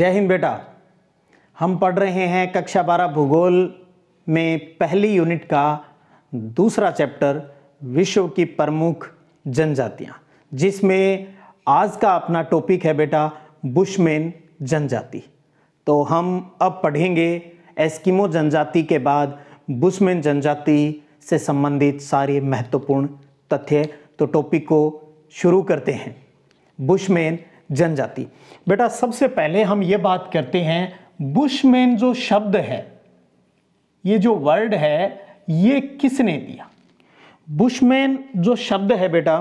जय हिंद बेटा हम पढ़ रहे हैं कक्षा बारह भूगोल में पहली यूनिट का दूसरा चैप्टर विश्व की प्रमुख जनजातियाँ जिसमें आज का अपना टॉपिक है बेटा बुशमैन जनजाति तो हम अब पढ़ेंगे एस्किमो जनजाति के बाद बुशमैन जनजाति से संबंधित सारे महत्वपूर्ण तथ्य तो टॉपिक को शुरू करते हैं बुशमैन जनजाति बेटा सबसे पहले हम ये बात करते हैं बुशमैन जो शब्द है ये जो वर्ड है ये किसने दिया बुशमैन जो शब्द है बेटा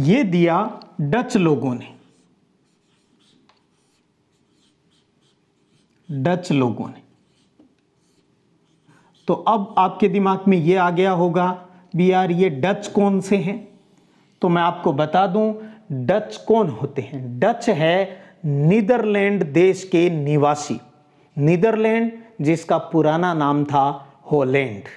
ये दिया डच लोगों ने डच लोगों ने तो अब आपके दिमाग में ये आ गया होगा भी यार ये डच कौन से हैं तो मैं आपको बता दूं डच कौन होते हैं डच है नीदरलैंड देश के निवासी नीदरलैंड जिसका पुराना नाम था होलैंड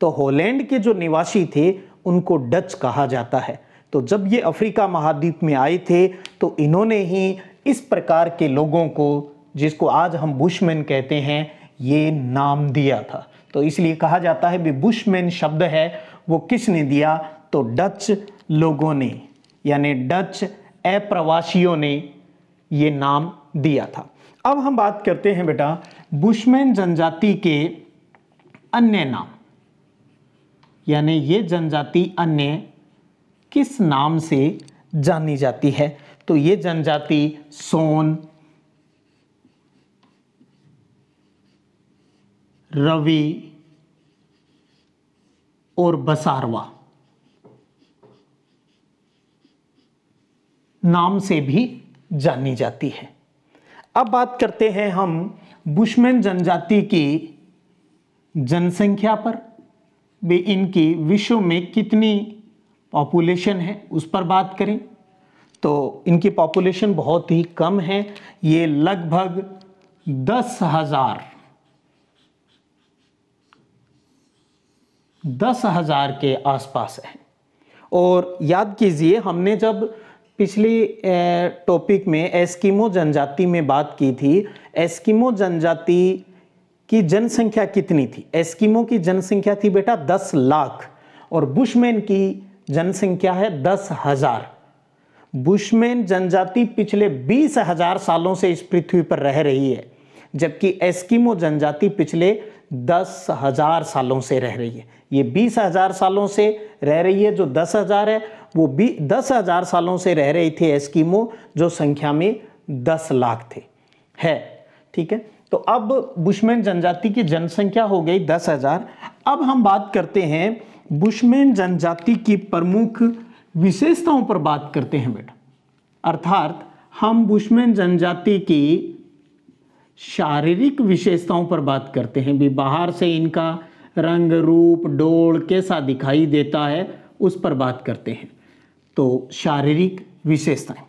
तो होलैंड के जो निवासी थे उनको डच कहा जाता है तो जब ये अफ्रीका महाद्वीप में आए थे तो इन्होंने ही इस प्रकार के लोगों को जिसको आज हम बुशमैन कहते हैं ये नाम दिया था तो इसलिए कहा जाता है भी बुशमैन शब्द है वो किसने दिया तो डच लोगों ने यानी डच अप्रवासियों ने ये नाम दिया था अब हम बात करते हैं बेटा बुशमैन जनजाति के अन्य नाम यानी ये जनजाति अन्य किस नाम से जानी जाती है तो ये जनजाति सोन रवि और बसारवा नाम से भी जानी जाती है अब बात करते हैं हम बुशमैन जनजाति की जनसंख्या पर वे इनकी विश्व में कितनी पॉपुलेशन है उस पर बात करें तो इनकी पॉपुलेशन बहुत ही कम है ये लगभग दस हजार दस हजार के आसपास है और याद कीजिए हमने जब पिछली टॉपिक में एस्किमो जनजाति में बात की थी एस्किमो जनजाति की जनसंख्या कितनी थी एस्किमो की जनसंख्या थी बेटा दस लाख और बुशमैन की जनसंख्या है दस हजार बुशमैन जनजाति पिछले बीस हजार सालों से इस पृथ्वी पर रह रही है जबकि एस्किमो जनजाति पिछले दस हज़ार सालों से रह रही है ये बीस हज़ार सालों से रह रही है जो दस हज़ार है वो बी दस हज़ार सालों से रह रही थी एस्किमो जो संख्या में दस लाख थे है ठीक है तो अब बुशमैन जनजाति की जनसंख्या हो गई दस हज़ार अब हम बात करते हैं बुशमैन जनजाति की प्रमुख विशेषताओं पर बात करते हैं बेटा अर्थात हम बुशमैन जनजाति की शारीरिक विशेषताओं पर बात करते हैं भी बाहर से इनका रंग रूप डोल कैसा दिखाई देता है उस पर बात करते हैं तो शारीरिक विशेषताएं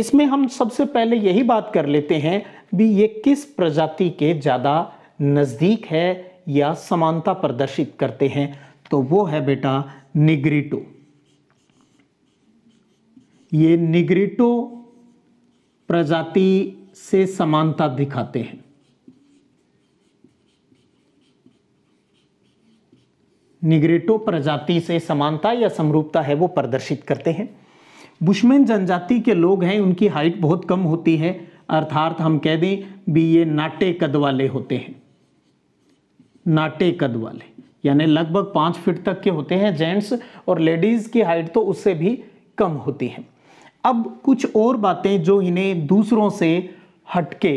इसमें हम सबसे पहले यही बात कर लेते हैं भी ये किस प्रजाति के ज़्यादा नज़दीक है या समानता प्रदर्शित करते हैं तो वो है बेटा निग्रिटो ये निग्रिटो प्रजाति से समानता दिखाते हैं निग्रेटो प्रजाति से समानता या समरूपता है वो प्रदर्शित करते हैं बुशमैन जनजाति के लोग हैं उनकी हाइट बहुत कम होती है अर्थात हम कह दें भी ये नाटे कद वाले होते हैं नाटे कद वाले यानी लगभग पाँच फीट तक के होते हैं जेंट्स और लेडीज़ की हाइट तो उससे भी कम होती है अब कुछ और बातें जो इन्हें दूसरों से हटके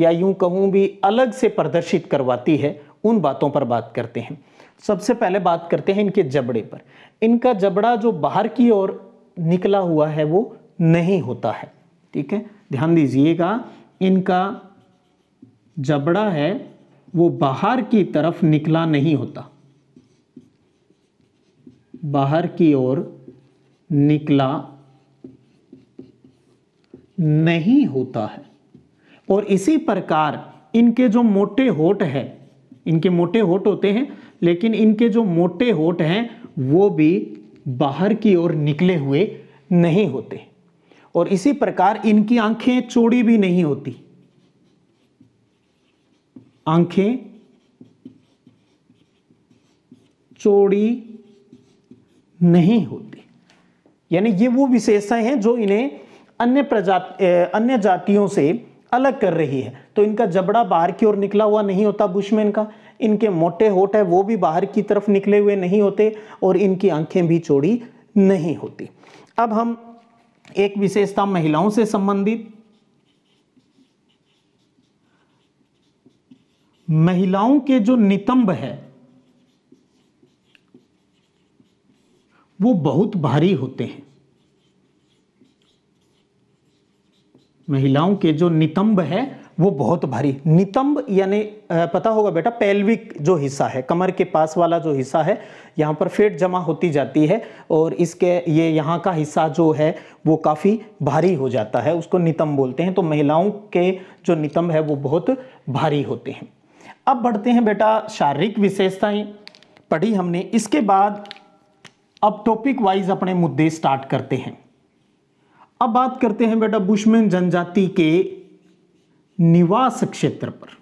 या यूं कहूं भी अलग से प्रदर्शित करवाती है उन बातों पर बात करते हैं सबसे पहले बात करते हैं इनके जबड़े पर इनका जबड़ा जो बाहर की ओर निकला हुआ है वो नहीं होता है ठीक है ध्यान दीजिएगा इनका जबड़ा है वो बाहर की तरफ निकला नहीं होता बाहर की ओर निकला नहीं होता है और इसी प्रकार इनके जो मोटे होठ है इनके मोटे होठ होते हैं लेकिन इनके जो मोटे होठ हैं वो भी बाहर की ओर निकले हुए नहीं होते और इसी प्रकार इनकी आंखें चौड़ी भी नहीं होती आंखें चौड़ी नहीं होती यानी ये वो विशेषताएं हैं जो इन्हें अन्य प्रजाति अन्य जातियों से अलग कर रही है तो इनका जबड़ा बाहर की ओर निकला हुआ नहीं होता बुशमैन का इनके मोटे होठ है वो भी बाहर की तरफ निकले हुए नहीं होते और इनकी आंखें भी चौड़ी नहीं होती अब हम एक विशेषता महिलाओं से संबंधित महिलाओं के जो नितंब है वो बहुत भारी होते हैं महिलाओं के जो नितंब है वो बहुत भारी नितंब यानी पता होगा बेटा पेल्विक जो हिस्सा है कमर के पास वाला जो हिस्सा है यहाँ पर फेट जमा होती जाती है और इसके ये यहाँ का हिस्सा जो है वो काफ़ी भारी हो जाता है उसको नितंब बोलते हैं तो महिलाओं के जो नितंब है वो बहुत भारी होते हैं अब बढ़ते हैं बेटा शारीरिक विशेषताएँ पढ़ी हमने इसके बाद अब टॉपिक वाइज अपने मुद्दे स्टार्ट करते हैं अब बात करते हैं बेटा बुशमैन जनजाति के निवास क्षेत्र पर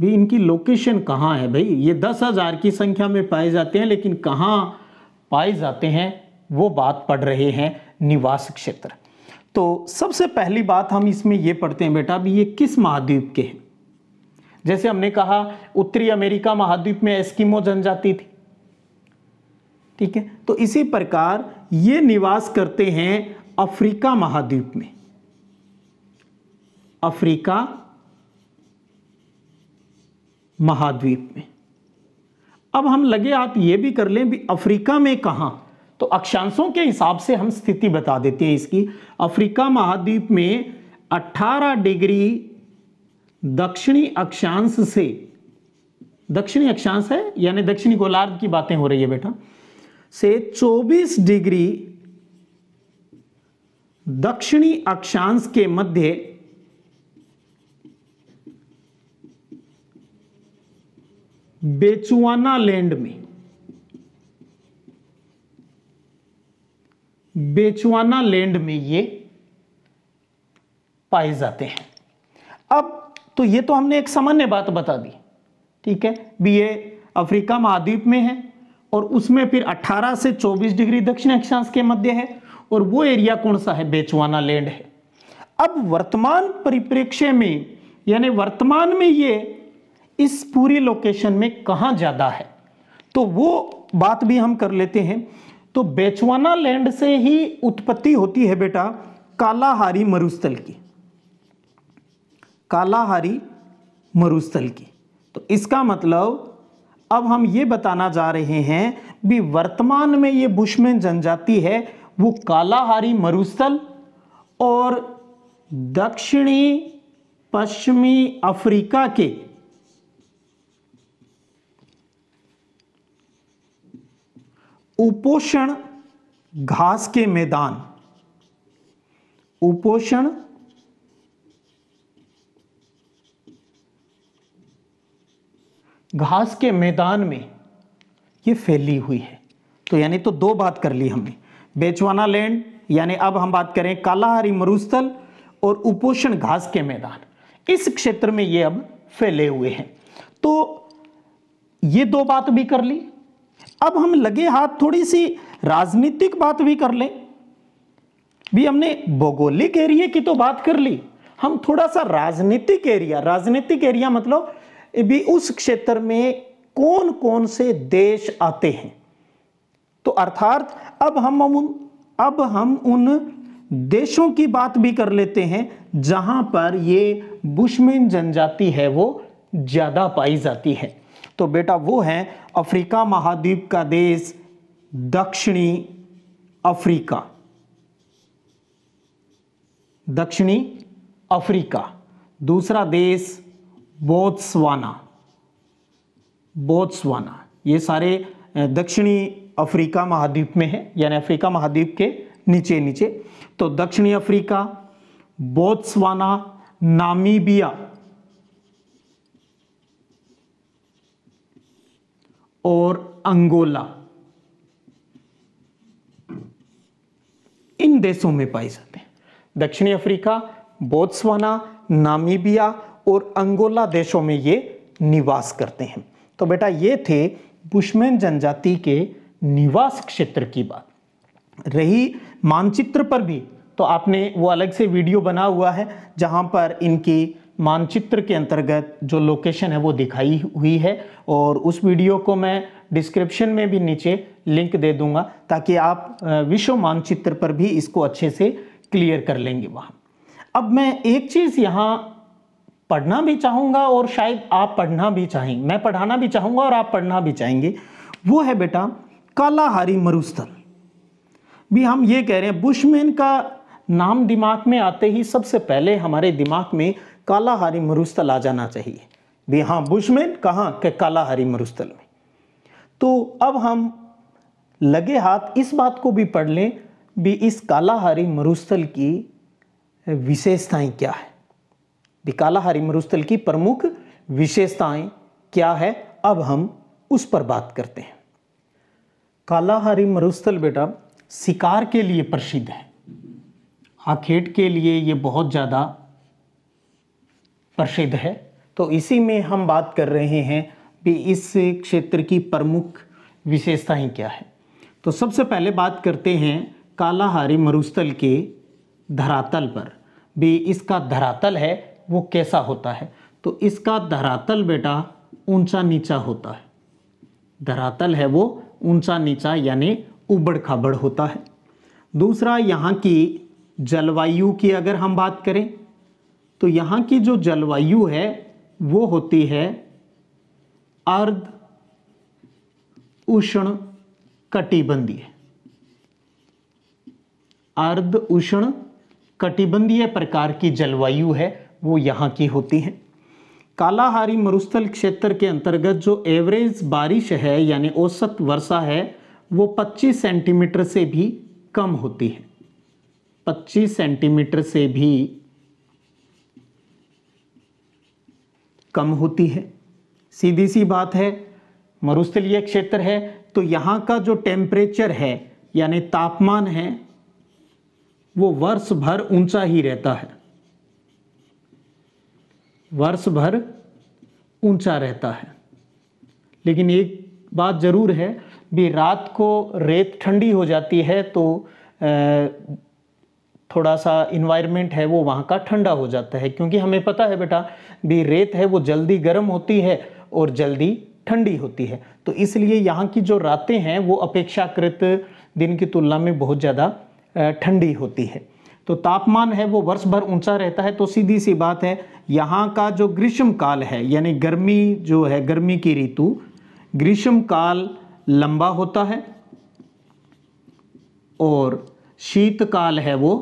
भी इनकी लोकेशन कहाँ है भाई ये दस हजार की संख्या में पाए जाते हैं लेकिन कहाँ पाए जाते हैं वो बात पढ़ रहे हैं निवास क्षेत्र तो सबसे पहली बात हम इसमें ये पढ़ते हैं बेटा अभी ये किस महाद्वीप के हैं जैसे हमने कहा उत्तरी अमेरिका महाद्वीप में एस्किमो जनजाति थी ठीक है तो इसी प्रकार ये निवास करते हैं अफ्रीका महाद्वीप में अफ्रीका महाद्वीप में अब हम लगे आप ये भी कर लें भी अफ्रीका में कहाँ तो अक्षांशों के हिसाब से हम स्थिति बता देते हैं इसकी अफ्रीका महाद्वीप में 18 डिग्री दक्षिणी अक्षांश से दक्षिणी अक्षांश है यानी दक्षिणी गोलार्ध की बातें हो रही है बेटा से 24 डिग्री दक्षिणी अक्षांश के मध्य बेचुआना लैंड में बेचुआना लैंड में ये पाए जाते हैं अब तो ये तो हमने एक सामान्य बात बता दी ठीक है भी ये अफ्रीका महाद्वीप में है और उसमें फिर 18 से 24 डिग्री दक्षिण अक्षांश के मध्य है और वो एरिया कौन सा है बेचवाना लैंड है अब वर्तमान परिप्रेक्ष्य में यानी वर्तमान में ये इस पूरी लोकेशन में कहाँ ज़्यादा है तो वो बात भी हम कर लेते हैं तो बेचवाना लैंड से ही उत्पत्ति होती है बेटा कालाहारी मरुस्थल की कालाहारी मरुस्थल की तो इसका मतलब अब हम ये बताना जा रहे हैं भी वर्तमान में ये बुशमैन जनजाति है वो कालाहारी मरुस्थल और दक्षिणी पश्चिमी अफ्रीका के उपोषण घास के मैदान उपोषण घास के मैदान में ये फैली हुई है तो यानी तो दो बात कर ली हमने बेचवाना लैंड यानी अब हम बात करें कालाहारी मरुस्थल और उपोषण घास के मैदान इस क्षेत्र में ये अब फैले हुए हैं तो ये दो बात भी कर ली अब हम लगे हाथ थोड़ी सी राजनीतिक बात भी कर लें भी हमने भौगोलिक एरिया की तो बात कर ली हम थोड़ा सा राजनीतिक एरिया राजनीतिक एरिया मतलब भी उस क्षेत्र में कौन कौन से देश आते हैं तो अर्थात अब हम उन अब हम उन देशों की बात भी कर लेते हैं जहां पर ये बुशमैन जनजाति है वो ज़्यादा पाई जाती है तो बेटा वो है अफ्रीका महाद्वीप का देश दक्षिणी अफ्रीका दक्षिणी अफ्रीका दूसरा देश बोत्सवाना बोत्सवाना ये सारे दक्षिणी अफ्रीका महाद्वीप में है यानी अफ्रीका महाद्वीप के नीचे नीचे तो दक्षिणी अफ्रीका बोत्सवाना नामीबिया और अंगोला इन देशों में पाए जाते हैं दक्षिणी अफ्रीका बोत्सवाना नामीबिया और अंगोला देशों में ये निवास करते हैं तो बेटा ये थे बुशमैन जनजाति के निवास क्षेत्र की बात रही मानचित्र पर भी तो आपने वो अलग से वीडियो बना हुआ है जहाँ पर इनकी मानचित्र के अंतर्गत जो लोकेशन है वो दिखाई हुई है और उस वीडियो को मैं डिस्क्रिप्शन में भी नीचे लिंक दे दूंगा ताकि आप विश्व मानचित्र पर भी इसको अच्छे से क्लियर कर लेंगे वहाँ अब मैं एक चीज़ यहाँ पढ़ना भी चाहूँगा और शायद आप पढ़ना भी चाहेंगे मैं पढ़ाना भी चाहूँगा और आप पढ़ना भी चाहेंगे वो है बेटा कालाहारी मरुस्थल भी हम ये कह रहे हैं बुशमैन का नाम दिमाग में आते ही सबसे पहले हमारे दिमाग में कालाहारी मरुस्थल आ जाना चाहिए भी हाँ बुशमैन कहाँ के कालाहारी मरुस्थल में तो अब हम लगे हाथ इस बात को भी पढ़ लें भी इस कालाहारी मरुस्थल की विशेषताएं क्या है भी कालाहारी मरुस्थल की प्रमुख विशेषताएं क्या है अब हम उस पर बात करते हैं कालाहारी मरुस्थल बेटा शिकार के लिए प्रसिद्ध है आखेट के लिए ये बहुत ज़्यादा प्रसिद्ध है तो इसी में हम बात कर रहे हैं कि इस क्षेत्र की प्रमुख विशेषताएं क्या है तो सबसे पहले बात करते हैं कालाहारी मरुस्थल के धरातल पर भी इसका धरातल है वो कैसा होता है तो इसका धरातल बेटा ऊंचा नीचा होता है धरातल है वो ऊंचा नीचा यानी उबड़ खाबड़ होता है दूसरा यहाँ की जलवायु की अगर हम बात करें तो यहाँ की जो जलवायु है वो होती है अर्ध उष्ण कटिबंधीय अर्ध उष्ण कटिबंधीय प्रकार की जलवायु है वो यहाँ की होती है कालाहारी मरुस्थल क्षेत्र के अंतर्गत जो एवरेज बारिश है यानी औसत वर्षा है वो 25 सेंटीमीटर से भी कम होती है 25 सेंटीमीटर से भी कम होती है सीधी सी बात है मरुस्थलीय क्षेत्र है तो यहाँ का जो टेम्परेचर है यानी तापमान है वो वर्ष भर ऊंचा ही रहता है वर्ष भर ऊंचा रहता है लेकिन एक बात ज़रूर है भी रात को रेत ठंडी हो जाती है तो थोड़ा सा इन्वायरमेंट है वो वहाँ का ठंडा हो जाता है क्योंकि हमें पता है बेटा भी रेत है वो जल्दी गर्म होती है और जल्दी ठंडी होती है तो इसलिए यहाँ की जो रातें हैं वो अपेक्षाकृत दिन की तुलना में बहुत ज़्यादा ठंडी होती है तो तापमान है वो वर्ष भर ऊंचा रहता है तो सीधी सी बात है यहाँ का जो ग्रीष्म काल है यानी गर्मी जो है गर्मी की ऋतु ग्रीष्म काल लंबा होता है और शीतकाल है वो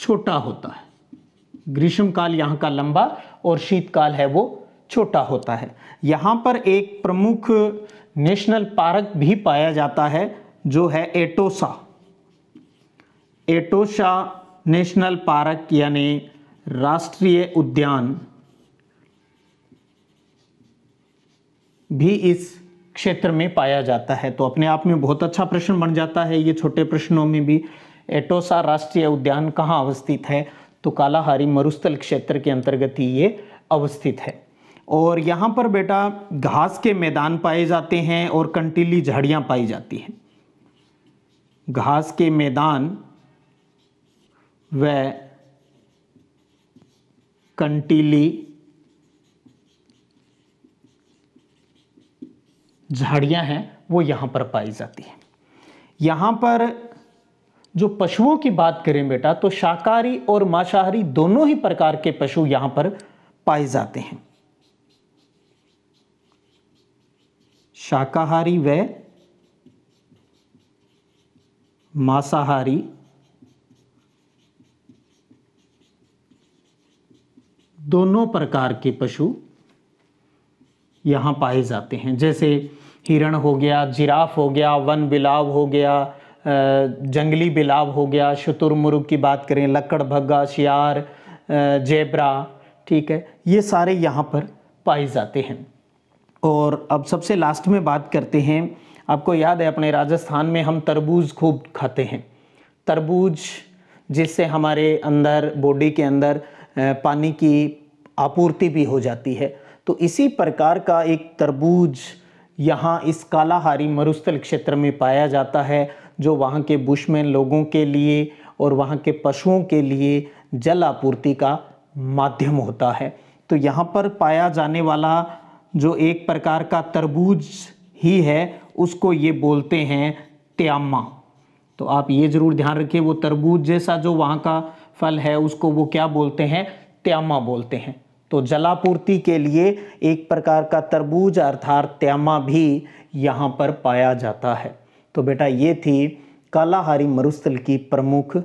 छोटा होता है ग्रीष्म काल यहाँ का लंबा और शीतकाल है वो छोटा होता है यहाँ पर एक प्रमुख नेशनल पार्क भी पाया जाता है जो है एटोसा एटोशा नेशनल पार्क यानी राष्ट्रीय उद्यान भी इस क्षेत्र में पाया जाता है तो अपने आप में बहुत अच्छा प्रश्न बन जाता है ये छोटे प्रश्नों में भी एटोसा राष्ट्रीय उद्यान कहाँ अवस्थित है तो कालाहारी मरुस्थल क्षेत्र के अंतर्गत ही ये अवस्थित है और यहाँ पर बेटा घास के मैदान पाए जाते हैं और कंटीली झाड़ियाँ पाई जाती हैं घास के मैदान व कंटीली झाड़ियां हैं वो यहां पर पाई जाती हैं यहां पर जो पशुओं की बात करें बेटा तो शाकाहारी और मांसाहारी दोनों ही प्रकार के पशु यहां पर पाए जाते हैं शाकाहारी व मांसाहारी दोनों प्रकार के पशु यहाँ पाए जाते हैं जैसे हिरण हो गया जिराफ हो गया वन बिलाव हो गया जंगली बिलाव हो गया शुतुरमुर्ग की बात करें लकड़ भग्गा शियार जेबरा ठीक है ये सारे यहाँ पर पाए जाते हैं और अब सबसे लास्ट में बात करते हैं आपको याद है अपने राजस्थान में हम तरबूज खूब खाते हैं तरबूज जिससे हमारे अंदर बॉडी के अंदर पानी की आपूर्ति भी हो जाती है तो इसी प्रकार का एक तरबूज यहाँ इस कालाहारी मरुस्थल क्षेत्र में पाया जाता है जो वहाँ के बुशमैन लोगों के लिए और वहाँ के पशुओं के लिए जल आपूर्ति का माध्यम होता है तो यहाँ पर पाया जाने वाला जो एक प्रकार का तरबूज ही है उसको ये बोलते हैं त्यामा तो आप ये ज़रूर ध्यान रखिए वो तरबूज जैसा जो वहाँ का फल है उसको वो क्या बोलते हैं त्यामा बोलते हैं तो जलापूर्ति के लिए एक प्रकार का तरबूज अर्थात त्यामा भी यहाँ पर पाया जाता है तो बेटा ये थी कालाहारी मरुस्थल की प्रमुख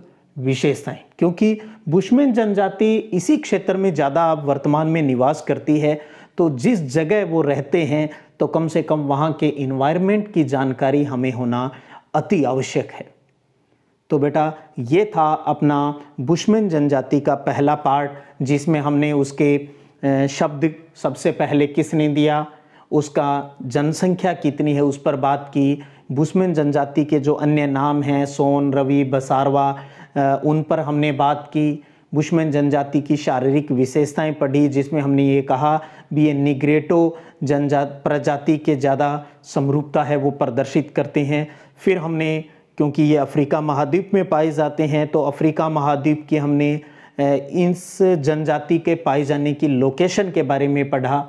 विशेषताएं क्योंकि बुशमैन जनजाति इसी क्षेत्र में ज़्यादा अब वर्तमान में निवास करती है तो जिस जगह वो रहते हैं तो कम से कम वहाँ के इन्वायरमेंट की जानकारी हमें होना अति आवश्यक है तो बेटा ये था अपना बुशमैन जनजाति का पहला पार्ट जिसमें हमने उसके शब्द सबसे पहले किसने दिया उसका जनसंख्या कितनी है उस पर बात की बुशमैन जनजाति के जो अन्य नाम हैं सोन रवि बसारवा उन पर हमने बात की बुशमैन जनजाति की शारीरिक विशेषताएं पढ़ी जिसमें हमने ये कहा भी ये निग्रेटो जनजा प्रजाति के ज़्यादा समरूपता है वो प्रदर्शित करते हैं फिर हमने क्योंकि ये अफ्रीका महाद्वीप में पाए जाते हैं तो अफ्रीका महाद्वीप की हमने इस जनजाति के पाए जाने की लोकेशन के बारे में पढ़ा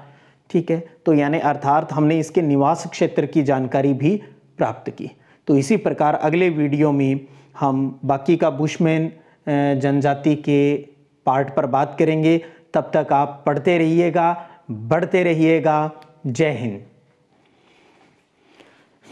ठीक है तो यानी अर्थात हमने इसके निवास क्षेत्र की जानकारी भी प्राप्त की तो इसी प्रकार अगले वीडियो में हम बाकी का बुशमैन जनजाति के पार्ट पर बात करेंगे तब तक आप पढ़ते रहिएगा बढ़ते रहिएगा जय हिंद